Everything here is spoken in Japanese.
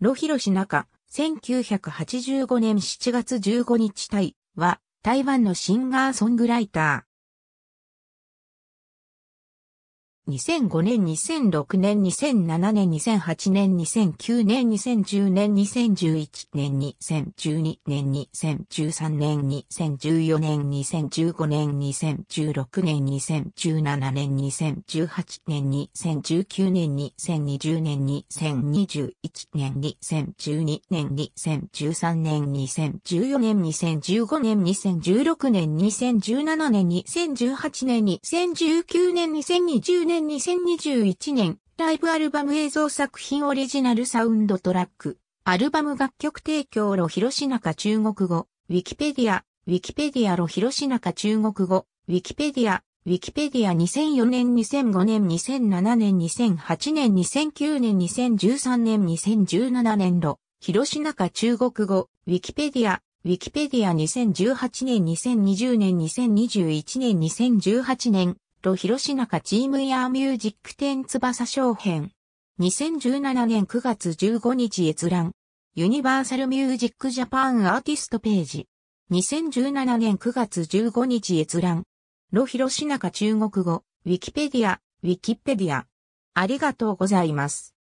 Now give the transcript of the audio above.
ロヒロシ中、1985年7月15日対は、台湾のシンガーソングライター。2005年、2006年、2007年、2008年、2009年、2010年、2011年、2012年、2013年、2014年、2015年、2016年、2017年、2018年、2019年、2020年、2021年、2012年、2013年、2014年、2015年、2016年、2017年、2018年、2019年、2020年、年2021年、ライブアルバム映像作品オリジナルサウンドトラック、アルバム楽曲提供路広し中中国語、ウィキペディア、ウィキペディア路広し中中国語、ウィキペディア、ウィキペディア2004年2005年2007年2008年2009年2013年2017年ロ、広し中中国語、ウィキペディア、ウィキペディア2018年2020年2021年2018年ロ広し中チームイヤーミュージック展翼商編。2017年9月15日閲覧。ユニバーサルミュージックジャパンアーティストページ。2017年9月15日閲覧。ロ広し中中国語、ウィキペディア、ウィキペディア。ありがとうございます。